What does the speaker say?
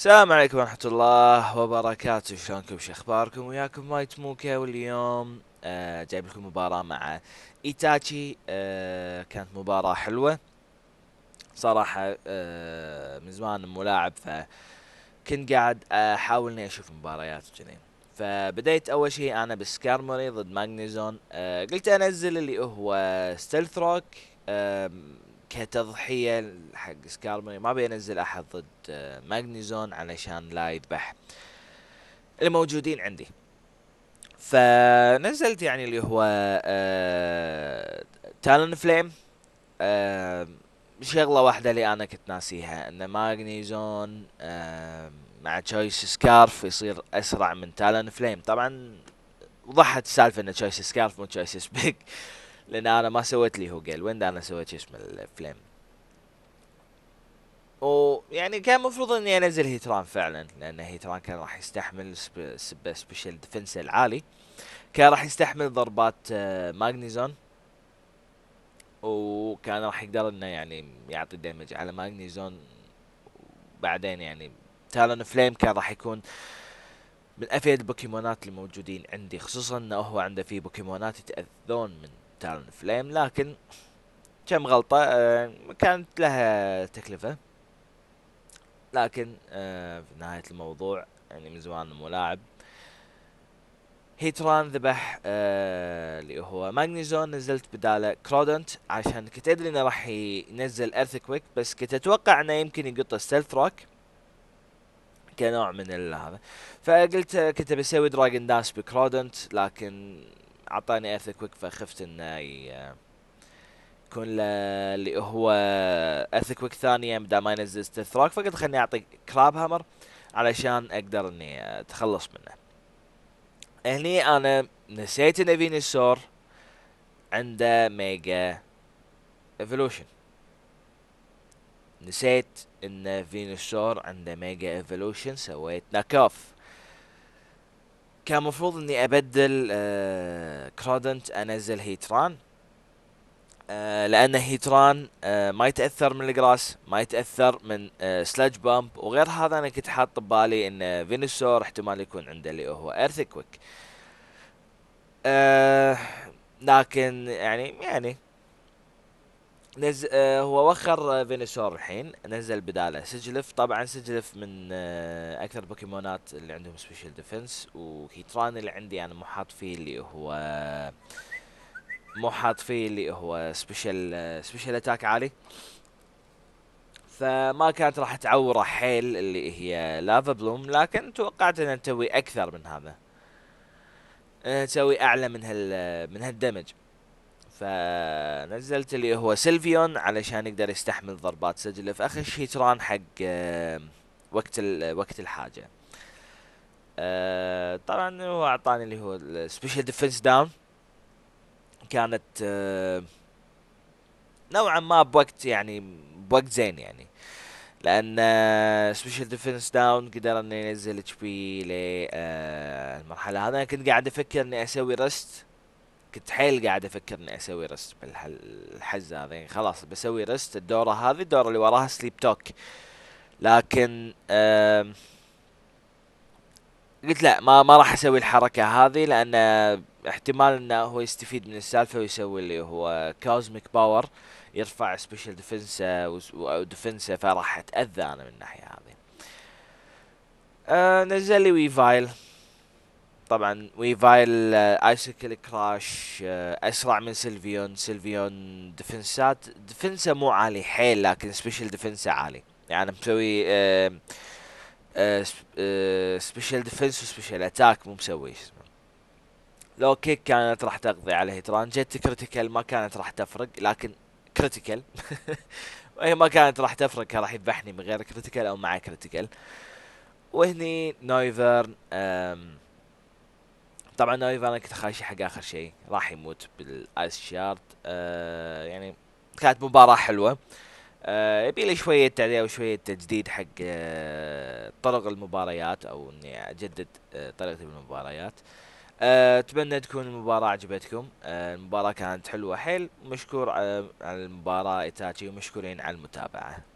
السلام عليكم ورحمة الله وبركاته شلونكم شو اخباركم وياكم مايت موكا واليوم آه جايب لكم مباراة مع ايتاتشي آه كانت مباراة حلوة صراحة آه من زمان ملاعب فكنت قاعد احاول اني اشوف مباريات وكذي فبديت اول شيء انا بسكارموري ضد ماجنيزون آه قلت انزل اللي هو ستيلث روك آه كتضحيه حق سكالمري ما بينزل احد ضد ماجنيزون آه، علشان لا يذبح الموجودين عندي فنزلت يعني اللي هو آه تالن فليم آه شغلة واحدة اللي أنا كنت ناسيها أن ماغنيزون آه مع تشويس سكارف يصير أسرع من تالن فليم طبعا وضحت السالفة أن تشويس سكارف مو تشويس سبيك لان انا ما سويت لي هو وين انا سويت شو اسمه الفليم ويعني كان المفروض اني انزل هيتران فعلا لان هيتران كان راح يستحمل سبيشال ديفنس العالي كان راح يستحمل ضربات آه، ماغنيزون وكان راح يقدر انه يعني يعطي دمج على ماغنيزون وبعدين يعني تالون فليم كان راح يكون من افيد البوكيمونات الموجودين عندي خصوصا انه هو عنده في بوكيمونات يتاذون من تالن فليم لكن كم غلطة آه، كانت لها تكلفة لكن آه، في نهاية الموضوع يعني من زمان ملاعب هيتران ذبح اللي هو ماجنيزون نزلت بداله كرودنت عشان كنت ادري انه راح ينزل ارثكويك بس كنت اتوقع انه يمكن يقطه ستيلث روك كنوع من هذا فقلت آه، كنت بسوي دراجون داس بكرودنت لكن اعطاني ايرث كويك فخفت انه يكون اللي هو ايرث كويك ثانيه بدل ما ينزل استثراق فقلت خليني اعطي كراب هامر علشان اقدر اني اتخلص منه هني انا نسيت ان فينيسور عنده ميجا ايفولوشن نسيت ان فينوسور عنده ميجا ايفولوشن سويت ناكوف كان مفروض اني ابدل آه كرودنت انزل هيتران آه لان هيتران آه ما يتاثر من الجراس ما يتاثر من آه سلاج بامب وغير هذا انا كنت حاط ببالي ان فينوسور احتمال يكون عنده اللي هو ايرثكويك آه لكن يعني يعني نز... آه هو وخر آه، فينيسور الحين نزل بداله سجلف طبعا سجلف من آه اكثر بوكيمونات اللي عندهم سبيشال ديفنس وكيتران اللي عندي انا مو حاط فيه اللي هو مو حاط فيه اللي هو سبيشال سبيشال اتاك عالي فما كانت راح تعوره حيل اللي هي لافا بلوم لكن توقعت انها تسوي اكثر من هذا آه، تسوي اعلى من هال آه، من هالدمج فنزلت اللي هو سيلفيون علشان يقدر يستحمل ضربات سجله في اخر تران حق وقت وقت الحاجه آه، طبعا هو اعطاني اللي هو السبيشال ديفنس داون كانت نوعا ما بوقت يعني بوقت زين يعني لان سبيشال ديفنس داون قدر انه ينزل اتش بي للمرحله آه، هذا انا كنت قاعد افكر اني اسوي رست كنت حيل قاعد افكر اني اسوي ريست بالحزه هذه يعني خلاص بسوي ريست الدوره هذه الدوره اللي وراها سليب توك لكن قلت لا ما ما راح اسوي الحركه هذه لان احتمال انه هو يستفيد من السالفه ويسوي اللي هو كوزميك باور يرفع سبيشال ديفنس وديفنسه فراح اتاذى انا من الناحيه هذه آه نزل لي ويفايل طبعا ويفايل آه، ايسكل كراش آه، اسرع من سيلفيون سيلفيون ديفنسات ديفنسه مو عالي حيل لكن سبيشل ديفنسه عالي يعني مسوي آه، سبيشل ديفنس وسبيشل اتاك مو مسوي اسمه لو كيك كانت راح تقضي على هيتران جت كريتيكال ما كانت راح تفرق لكن كريتيكال وهي ما كانت راح تفرق كان راح يذبحني من غير كريتيكال او مع كريتيكال وهني نايفرن طبعا ايضا انا كنت خايش حق اخر شيء راح يموت بالايس شارد آه يعني كانت مباراه حلوه آه يبي لي شويه تعديل وشويه تجديد حق آه طرق المباريات او اني اجدد آه طريقتي بالمباريات آه، اتمنى تكون المباراة عجبتكم آه، المباراة كانت حلوة حيل مشكور آه، على المباراة ايتاتشي ومشكورين على المتابعة